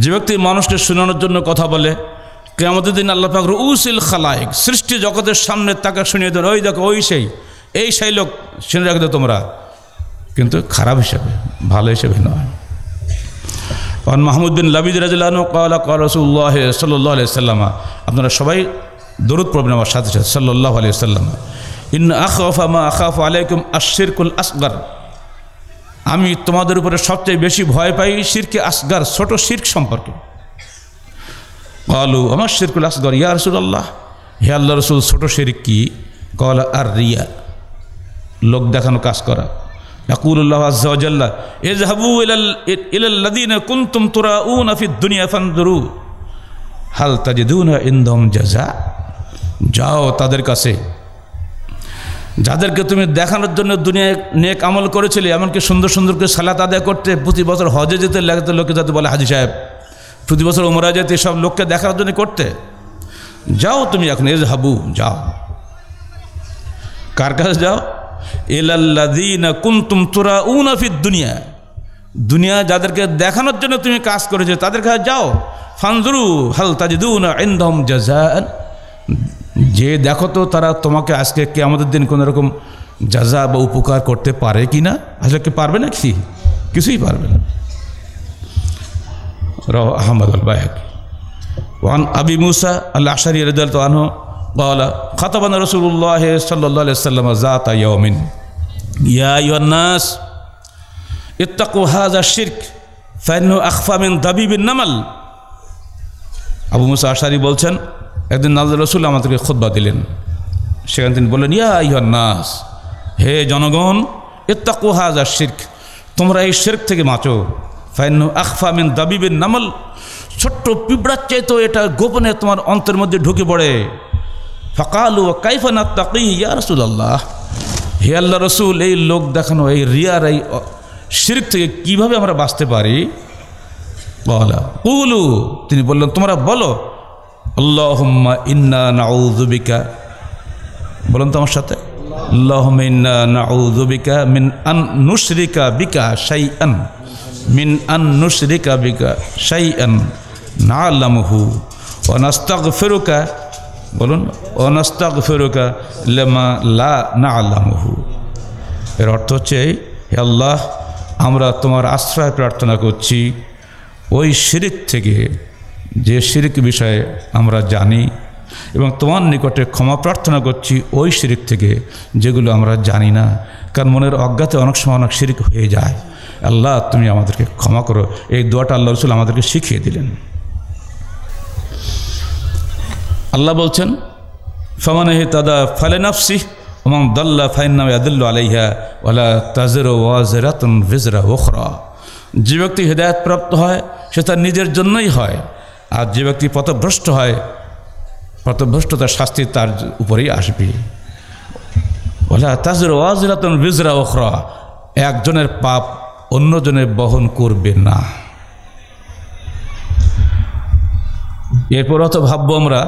যে ব্যক্তি মানুষকে শোনানোর জন্য কথা বলে কেয়ামতের দিন আল্লাহ পাক রুসিল খালায়েক সৃষ্টি জগতের সামনে তাকে শুনিয়ে দেন ওই দেখো ওই সেই এই সেই লোক শুনে রাখবে তোমরা কিন্তু খারাপ হিসাবে ভালো হিসেবে নয় ওয়ান মাহমুদ বিন লাবিদ রাজুল্লাহ কাল কাল রসুল্লাহ সাল্লাহ সাল্লামা আপনারা সবাই দরুদ পড়বেন আমার সাথে সাথে সাল্লাহ আলী সাল্লাম ইন আখা মা আখাফ আলাইকুম আশিরকুল আসগর আমি তোমাদের উপরে সবচেয়ে বেশি ভয় পাই শিরকে আসগার ছোট শির্ক সম্পর্কে কলু আমার শিরকুল আসগর ইয়া রসুল আল্লাহ হে আল্লাহ রসুল ছোট শিরিক কি কল আর রিয়া লোক দেখানো কাজ করা ইয়াকুল্লাহ আজ্জাল্লাহ এজহাবু ইলাল্লাদিন দুনিয়া ফানদুরু হাল তাজিদুনা ইনদম জাযা যাও তাদের কাছে যাদেরকে তুমি দেখানোর জন্য দুনিয়ায় নেক আমল করেছিলে এমনকি সুন্দর সুন্দরকে সালাত আদায় করতে প্রতি বছর হজে যেতে লাগতে লোকে যাতে বলে হাজি সাহেব প্রতি বছর ওমরা যেতে সব লোককে দেখার জন্য করতে যাও তুমি এখন এজ হাবু যাও কার কাছে যাও এলাল্লাদিনা কুন্তুম তোরা উনাফিদ দুনিয়া দুনিয়া যাদেরকে দেখানোর জন্য তুমি কাজ করেছো তাদের কাছে যাও ফানজুরু হাল তাজিদুনা ইন্দম জাজান যে দেখো তো তারা তোমাকে আজকে কে আমাদের দিন কোনো রকম যাজা বা উপকার করতে পারে কি না আসলে কি পারবে না কি কিছুই পারবে না রহ আহমদ আল বাহাক ওয়ান আবি মুসা আল্লাহ আশারি রদাল তো আনহ বাওলা খাতাবান রসুল্লাহ সাল্লাহ সাল্লাম তা ইয়াউমিন ইয়া ইয়ান্নাস ইত্তাকু হাজা শির্ক ফাইনু আখফা দাবি বিন নামাল আবু মুসা আশারি বলছেন একদিন নাজর রসুল আমাদেরকে খোদ্া দিলেন সেখানে তিনি বললেন ইয়া ইহর নাস হে জনগণ হাজ আর শির্ক তোমরা এই শির্ক থেকে বাঁচো ফাইন আখফা মিন দাবিবেন নামল ছোট্ট পিঁপড়ার চাইতো এটা গোপনে তোমার অন্তরের মধ্যে ঢুকে পড়ে ফকালু ও না তাকি ইয়া রসুল আল্লাহ হে আল্লাহ রসুল এই লোক দেখানো এই রিয়ার এই শির্ক থেকে কীভাবে আমরা বাঁচতে পারি বলা কুলু তিনি বললেন তোমরা বলো আল্লাহম্মা ইন্না নাউজুবিকা বলুন তো আমার সাথে আল্লাহম্মা ইন্না নাউজুবিকা মিন আন নুসরিকা বিকা শাই আন মিন আন নুসরিকা বিকা শাই আন না আল্লামহু অনাস্তাক ফেরুকা বলুন অনাস্তাক ফেরুকা লেমা লা না আল্লামহু এর অর্থ হচ্ছে হে আল্লাহ আমরা তোমার আশ্রয় প্রার্থনা করছি ওই শিরিক থেকে যে শিরিক বিষয়ে আমরা জানি এবং তোমার নিকটে ক্ষমা প্রার্থনা করছি ওই শিরিক থেকে যেগুলো আমরা জানি না কারণ মনের অজ্ঞাতে অনেক সময় অনেক শিরিক হয়ে যায় আল্লাহ তুমি আমাদেরকে ক্ষমা করো এই দোয়াটা আল্লাহ রসুল আমাদেরকে শিখিয়ে দিলেন আল্লাহ বলছেন ফমানহি তাদা ফালেনাফসি দাল্লা দল্লা ফাইন্নাম আদুল্লা আলাইহা ওলা তাজের ওয়াজেরাতুন ভিজরা ওখরা যে ব্যক্তি হৃদায়তপ্রাপ্ত হয় সে তার নিজের জন্যই হয় আর যে ব্যক্তি পথভ্রষ্ট হয় পথভ্রষ্টতার শাস্তি তার উপরেই আসবে বলে তাজর ওয়াজিরাতন বিজরা ওখরা একজনের পাপ অন্যজনের বহন করবে না এরপর অত ভাববো আমরা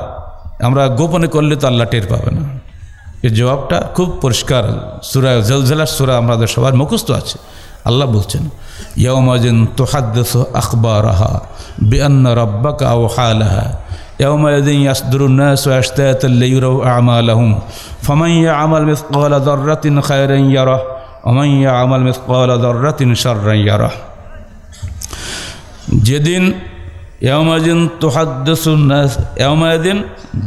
আমরা গোপনে করলে তো আল্লাহ টের পাবে না এর জবাবটা খুব পরিষ্কার সুরা জলজলার সুরা আমাদের সবার মুখস্থ আছে আল্লাহ বলছেন ইয়ামাজিন তোহাদ্দেশ আখবর আহা بأن ربك أوحى لها يومئذ يصدر الناس أشتاتا ليروا أعمالهم فمن يعمل مثقال ذرة خيرا يره ومن يعمل مثقال ذرة شرا يره যেদিন ইয়ামাদিন তোহাদ্দসুন্নাস ইয়ামাদিন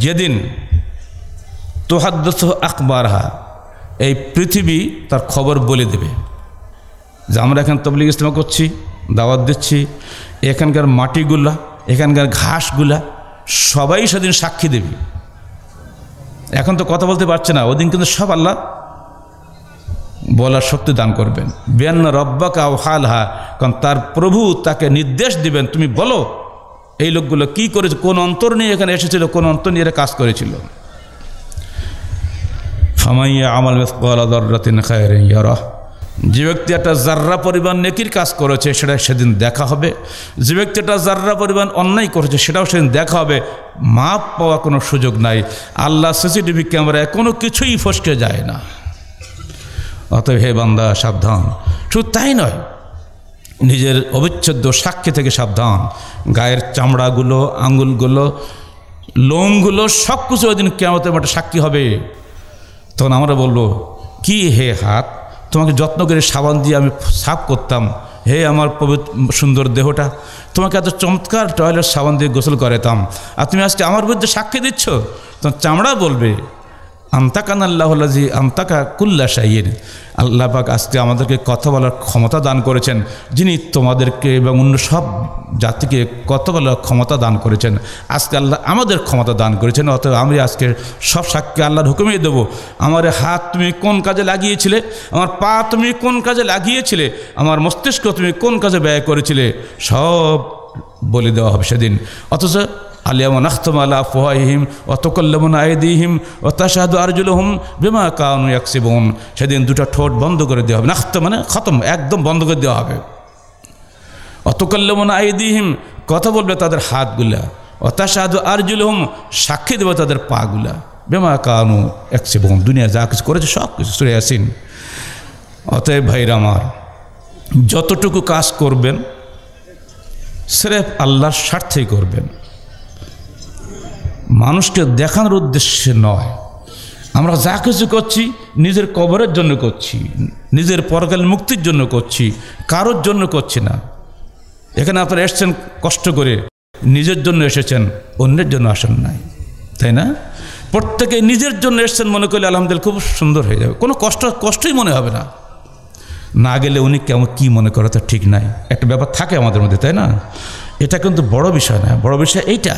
যেদিন তোহাদ্দস আকবারহা এই পৃথিবী তার খবর বলে দেবে যে আমরা এখন তবলিগ ইসলাম করছি দাওয়াত দিচ্ছি এখানকার মাটিগুলা এখানকার ঘাসগুলা সবাই সেদিন সাক্ষী দেবে এখন তো কথা বলতে পারছে না ওদিন কিন্তু সব আল্লাহ বলার শক্তি দান করবেন বেন রব্বা কাউ হাল হা কারণ তার প্রভু তাকে নির্দেশ দিবেন তুমি বলো এই লোকগুলো কি করেছে কোন অন্তর নিয়ে এখানে এসেছিল কোন অন্তর নিয়ে কাজ করেছিল ফামাইয়া আমাল মেসকলাদিন খায়রেন ইয়ারা যে ব্যক্তি একটা জার্রা পরিমাণ নেকির কাজ করেছে সেটা সেদিন দেখা হবে যে ব্যক্তি একটা জার্রা পরিমাণ অন্যায় করেছে সেটাও সেদিন দেখা হবে মাপ পাওয়া কোনো সুযোগ নাই আল্লাহ সিসিটিভি ক্যামেরায় কোনো কিছুই ফসকে যায় না অতএব হে বান্দা সাবধান শুধু তাই নয় নিজের অবিচ্ছেদ্য সাক্ষী থেকে সাবধান গায়ের চামড়াগুলো আঙুলগুলো লোমগুলো সব কিছু ওই দিন কেমতের মাঠে সাক্ষী হবে তখন আমরা বলবো কি হে হাত তোমাকে যত্ন করে সাবান দিয়ে আমি সাফ করতাম হে আমার পবিত্র সুন্দর দেহটা তোমাকে এত চমৎকার টয়লেট সাবান দিয়ে গোসল করাতাম আর তুমি আজকে আমার বিরুদ্ধে সাক্ষী দিচ্ছ তোমার চামড়া বলবে আন্তাকান আল্লাহ জি আন্তাকা কুল্লা শাহির আল্লাহ পাক আজকে আমাদেরকে কথা বলার ক্ষমতা দান করেছেন যিনি তোমাদেরকে এবং অন্য সব জাতিকে কথা বলার ক্ষমতা দান করেছেন আজকে আল্লাহ আমাদের ক্ষমতা দান করেছেন অতএব আমি আজকে সব সাক্ষী আল্লাহর হুকুমিয়ে দেবো আমার হাত তুমি কোন কাজে লাগিয়েছিলে আমার পা তুমি কোন কাজে লাগিয়েছিলে আমার মস্তিষ্ক তুমি কোন কাজে ব্যয় করেছিলে সব বলে দেওয়া হবে সেদিন অথচ আলিয়ামন আখতম আলা ফুহাইহিম ও তোকল্লমন আয়দিহিম ও তাশাহাদু আরজুলহম বিমা কানু একসিবন সেদিন দুটো ঠোঁট বন্ধ করে দেওয়া হবে নাখত মানে খতম একদম বন্ধ করে দেওয়া হবে অতকল্লমন আইদিহিম কথা বলবে তাদের হাতগুলা ও তাশাহাদু আরজুলহম সাক্ষী দেবে তাদের পাগুলা বেমা কানু একসিবন দুনিয়া যা কিছু করেছে সব কিছু সুরে আসিন অতএব ভাইরা আমার যতটুকু কাজ করবেন স্রেফ আল্লাহর স্বার্থেই করবেন মানুষকে দেখানোর উদ্দেশ্যে নয় আমরা যা কিছু করছি নিজের কবরের জন্য করছি নিজের পরকাল মুক্তির জন্য করছি কারোর জন্য করছি না এখানে আপনারা এসছেন কষ্ট করে নিজের জন্য এসেছেন অন্যের জন্য আসেন নাই তাই না প্রত্যেকে নিজের জন্য এসছেন মনে করলে আলহামদুলিল্লাহ খুব সুন্দর হয়ে যাবে কোনো কষ্ট কষ্টই মনে হবে না না গেলে উনি কেমন কী মনে করে তা ঠিক নাই একটা ব্যাপার থাকে আমাদের মধ্যে তাই না এটা কিন্তু বড় বিষয় না বড় বিষয় এইটা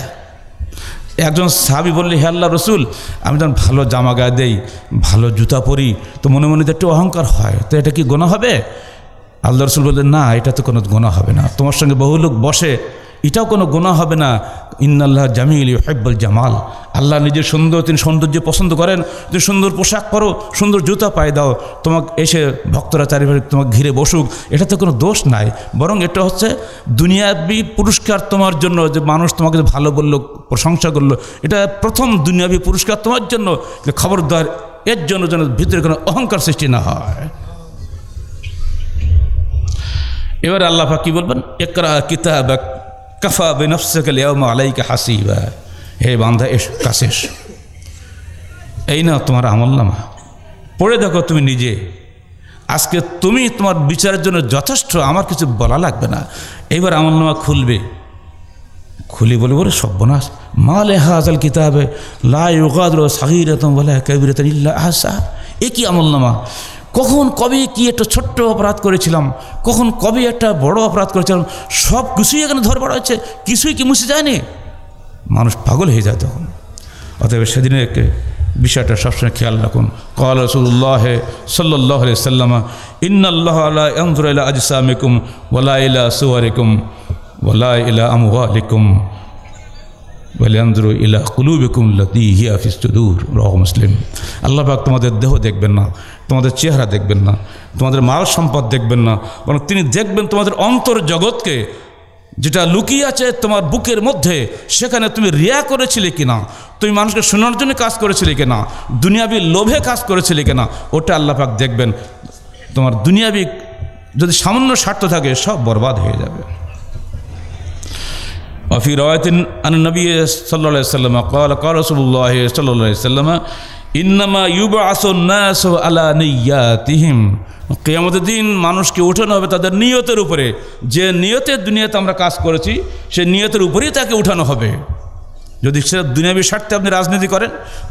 একজন সাবি বললি হে আল্লাহ রসুল আমি যখন ভালো জামা গায়ে দেই ভালো জুতা পরি তো মনে মনে তো একটু অহংকার হয় তো এটা কি গোনা হবে আল্লাহ রসুল বললেন না এটা তো কোনো গোনা হবে না তোমার সঙ্গে বহু লোক বসে এটাও কোনো গুণা হবে না ইন্নাল্লাহ জামিল হেব্বল জামাল আল্লাহ নিজের সুন্দর তিনি সৌন্দর্য পছন্দ করেন তুমি সুন্দর পোশাক পরো সুন্দর জুতা পায়ে দাও তোমাকে এসে ভক্তরা চারিপাশে তোমাকে ঘিরে বসুক এটাতে কোনো দোষ নাই বরং এটা হচ্ছে দুনিয়াবি পুরস্কার তোমার জন্য যে মানুষ তোমাকে ভালো বললো প্রশংসা করলো এটা প্রথম দুনিয়াবি পুরস্কার তোমার জন্য যে খবরদার এর জন্য যেন ভিতরে কোনো অহংকার সৃষ্টি না হয় এবার আল্লাহা কি বলবেন একরা কিতাব কাফা বেনফসাকে লেয়াম হাসি হাসিবা হে বান্ধা এস কাছে এই না তোমার আমল নামা পড়ে দেখো তুমি নিজে আজকে তুমি তোমার বিচারের জন্য যথেষ্ট আমার কিছু বলা লাগবে না এইবার আমল নামা খুলবে খুলি বলে বলে সর্বনাশ মা লেহা আজাল কিতাবে লাই ওগাদ সাহির বলে কবিরতন ইল্লা আহসা এ কি আমল নামা কখন কবে কি একটা ছোট্ট অপরাধ করেছিলাম কখন কবে একটা বড় অপরাধ করেছিলাম সব কিছুই এখানে ধরবার হচ্ছে কিছুই কি মুছে যায়নি মানুষ পাগল হয়ে যায় তখন অতএব সেদিনের বিষয়টা সবসময় খেয়াল রাখুন কাল রসুল্লাহ সাল্লাহ সাল্লামা ইন্নআল্লাহ আজসামিকুম ওলা ইলা সুয়ারিকুম ওলা ইলা আমুয়া ওয়ালিয়ানজুরু ইলা কুলুবিকুমল্লাতি হিয়া ফিস্তুদুর রহ মুসলিম আল্লাহ তোমাদের দেহ দেখবেন না তোমাদের চেহারা দেখবেন না তোমাদের মাল সম্পদ দেখবেন না বরং তিনি দেখবেন তোমাদের অন্তর জগৎকে যেটা লুকিয়ে আছে তোমার বুকের মধ্যে সেখানে তুমি রিয়া করেছিলে কিনা তুমি মানুষকে শোনার জন্য কাজ করেছিলে কিনা দুনিয়াবি লোভে কাজ করেছিলে কিনা ওটা আল্লাহাক দেখবেন তোমার দুনিয়াবি যদি সামান্য স্বার্থ থাকে সব বরবাদ হয়ে যাবে وفي رواية أن النبي صلى الله عليه وسلم قال قال رسول الله صلى الله عليه وسلم إنما يبعث الناس على نياتهم কেয়ামতের দিন মানুষকে উঠানো হবে তাদের নিয়তের উপরে যে নিয়তের দুনিয়াতে আমরা কাজ করেছি সে নিয়তের উপরেই তাকে উঠানো হবে যদি সেটা দুনিয়াবী স্বার্থে আপনি রাজনীতি করেন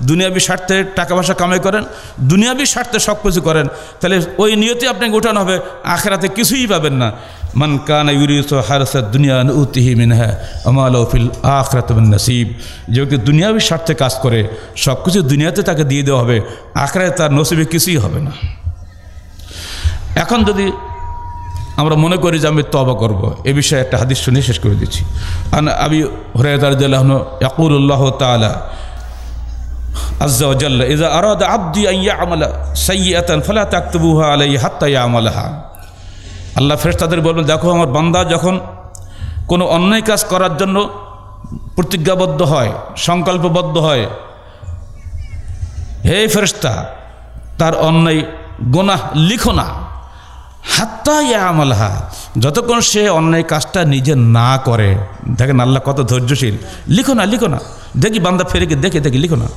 দুনিয়াবী স্বার্থে টাকা পয়সা কামাই করেন দুনিয়াবী স্বার্থে সব কিছু করেন তাহলে ওই নিয়তি আপনাকে উঠানো হবে আখেরাতে কিছুই পাবেন না মান কানা ইউরিস হারসা দুনিয়া উতিহি মিনহা ফিল আখরাত নসিব যে ব্যক্তি দুনিয়াবী স্বার্থে কাজ করে সব কিছু দুনিয়াতে তাকে দিয়ে দেওয়া হবে আখরাতে তার নসিবে কিছুই হবে না এখন যদি আমরা মনে করি যে আমি তবা করব এ বিষয়ে একটা হাদিস শুনে শেষ করে দিচ্ছি আন আবি হরাইদারদাহন ইয়াকুল্লাহ তালা আব্দি আইয়া আল্লাহ ফেরেশ তাদের বলবেন দেখো আমার বান্দা যখন কোনো অন্যায় কাজ করার জন্য প্রতিজ্ঞাবদ্ধ হয় সংকল্পবদ্ধ হয় হে ফেরেশতা তার অন্যায় গোনাহ লিখো না হাত্তা ইয়া আমলহা যতক্ষণ সে অন্যায় কাজটা নিজে না করে দেখেন আল্লাহ কত ধৈর্যশীল লিখো না লিখো না দেখি বান্দা ফেরেকে দেখে দেখি লিখো না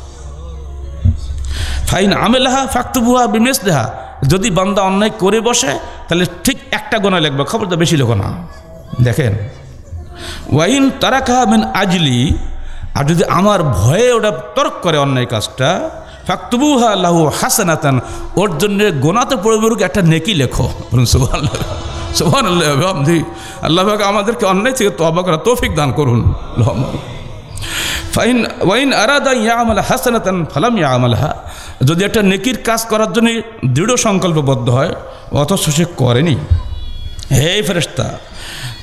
ফাইন আমেলাহা ফাক্তুবুহা বিমেস দেহা যদি বান্দা অন্যায় করে বসে তাহলে ঠিক একটা গোনা লেখবে খবরটা বেশি লেখো না দেখেন ওয়াইন তারা খাহা মিন আজলি আর যদি আমার ভয়ে ওটা তর্ক করে অন্যায় কাজটা ফাক্তবুহা লাহু হাসানাতান ওর জন্য গোনাতে তো একটা নেকি লেখো বলুন সুহান সুহান আল্লাহি আল্লাহ আমাদেরকে অন্যায় থেকে তবা করা তৌফিক দান করুন ফাইন ওয়াইন আরাদা ইয়ামাল হাসানাতান ফালাম ইয়ামালহা যদি একটা নেকির কাজ করার জন্য দৃঢ় সংকল্পবদ্ধ হয় অথচ সে করেনি হে ফেরেস্তা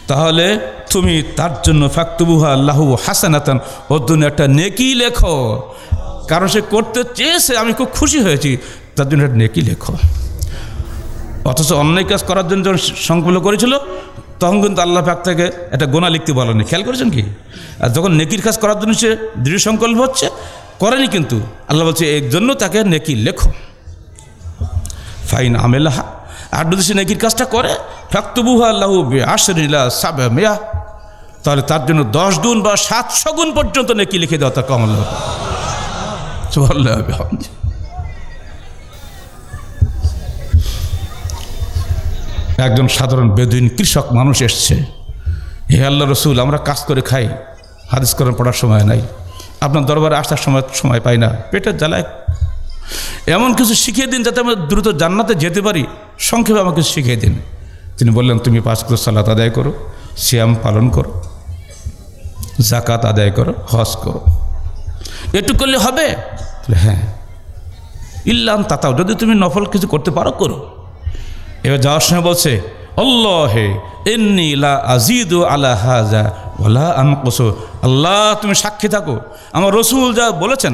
তাহলে তুমি তার জন্য ফাকতুবুহা আল্লাহু হাসানাতান ওর জন্য একটা নেকি লেখো কারণ সে করতে চেয়েছে আমি খুব খুশি হয়েছি তার জন্য একটা নেকি লেখো অথচ অন্যায় কাজ করার জন্য যখন সংকলন করেছিল তখন কিন্তু আল্লাহ পাক থেকে একটা গোনা লিখতে বলেনি খেয়াল করেছেন কি আর যখন নেকির কাজ করার জন্য সে দৃঢ় সংকল্প হচ্ছে করেনি কিন্তু আল্লাহ বলছে এর জন্য তাকে নেকি লেখো ফাইন আমেলাহা আর যদি সে নেকির কাজটা করে ফাক্তবুহা আল্লাহ আশরিলা সাবে মেয়া তাহলে তার জন্য দশ গুণ বা সাতশো গুণ পর্যন্ত নেকি লিখে দেওয়া তার কমল সুবহানাল্লাহ হবে একজন সাধারণ বেদুইন কৃষক মানুষ এসছে হে আল্লাহ রসুল আমরা কাজ করে খাই হাদিস করেন পড়ার সময় নাই আপনার দরবারে আসার সময় সময় পাই না পেটের জ্বালায় এমন কিছু শিখিয়ে দিন যাতে আমরা দ্রুত জান্নাতে যেতে পারি সংক্ষেপে আমাকে শিখিয়ে দিন তিনি বললেন তুমি পাঁচ কিলো সালাত আদায় করো শ্যাম পালন করো জাকাত আদায় করো হজ করো একটু করলে হবে হ্যাঁ ইল্লাম তাতাও যদি তুমি নফল কিছু করতে পারো করো এবার যাওয়ার সময় বলছে অল্লাহে এমনি ইলা আজিদ আলা হাজা ওলা আমকসো আল্লাহ তুমি সাক্ষী থাকো আমার রসুল যা বলেছেন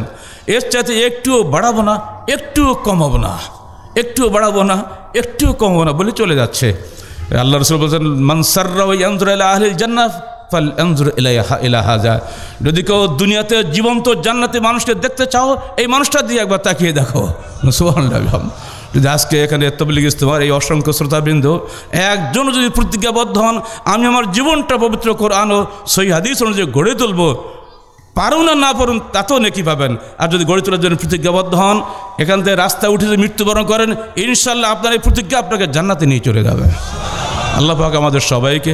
এর চাইতে একটুও বাড়াবো না একটুও কমাবো না একটুও বাড়াবো না একটুও কমাবো না বলে চলে যাচ্ছে আল্লাহ রসুল বলছেন মানসার্রা ওই আন্দুল আহলিল জান্নাত ইলাহাজা যদি কেউ দুনিয়াতে জীবন্ত জান্নাতে মানুষকে দেখতে চাও এই মানুষটা দিয়ে একবার তাকিয়ে দেখো সুহান যদি আজকে এখানে তবলিগ ইস্তমার এই অসংখ্য শ্রোতাবৃন্দ একজন যদি প্রতিজ্ঞাবদ্ধ হন আমি আমার জীবনটা পবিত্র আনো সই হাদিস অনুযায়ী গড়ে তুলব পারুন না না পারুন তাতেও নেকি পাবেন আর যদি গড়ে তোলার জন্য প্রতিজ্ঞাবদ্ধ হন এখান থেকে রাস্তা উঠে যদি মৃত্যুবরণ করেন ইনশাল্লাহ আপনার এই প্রতিজ্ঞা আপনাকে জান্নাতে নিয়ে চলে যাবে আল্লাহ পাক আমাদের সবাইকে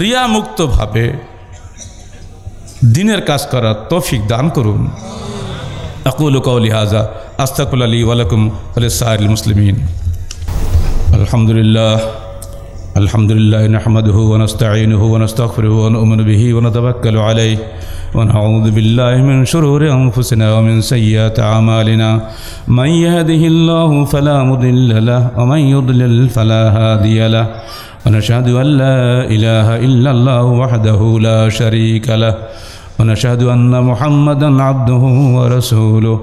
রিয়ামুক্তভাবে দিনের কাজ করার তৌফিক দান করুন আকুল কৌলি হাজা আস্তাকুল আলী ওয়ালাকুম সাহিল মুসলিমিন আলহামদুলিল্লাহ الحمد لله نحمده ونستعينه ونستغفره ونؤمن به ونتوكل عليه ونعوذ بالله من شرور أنفسنا ومن سيئات أعمالنا من يهده الله فلا مضل له ومن يضلل فلا هادي له ونشهد أن لا إله إلا الله وحده لا شريك له ونشهد أن محمدا عبده ورسوله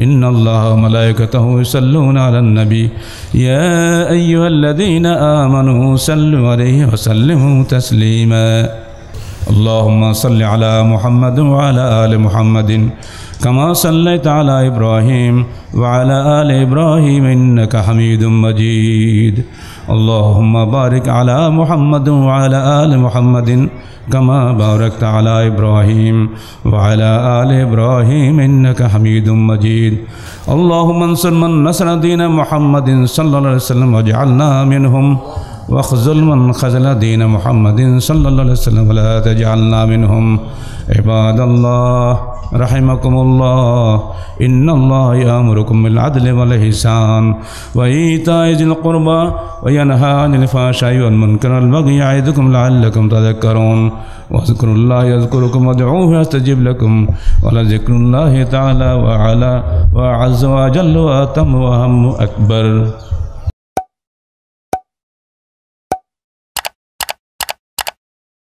إن الله وملائكته يصلون على النبي يا أيها الذين آمنوا صلوا عليه وسلموا تسليما اللهم صل على محمد وعلى آل محمد كما صليت على إبراهيم وعلى آل إبراهيم إنك حميد مجيد اللهم بارك على محمد وعلى آل محمد كما باركت على إبراهيم وعلى آل إبراهيم إنك حميد مجيد اللهم انصر من نصر دين محمد صلى الله عليه وسلم واجعلنا منهم واخزل من خزل دين محمد صلى الله عليه وسلم ولا تجعلنا منهم عباد الله رحمكم الله إن الله يأمركم بالعدل والإحسان وإيتاء ذي القربى وينهى عن الفحشاء والمنكر والبغي يعظكم لعلكم تذكرون واذكروا الله يذكركم وادعوه يستجب لكم ولذكر الله تعالى وعلى وعز وجل وأتم وهم أكبر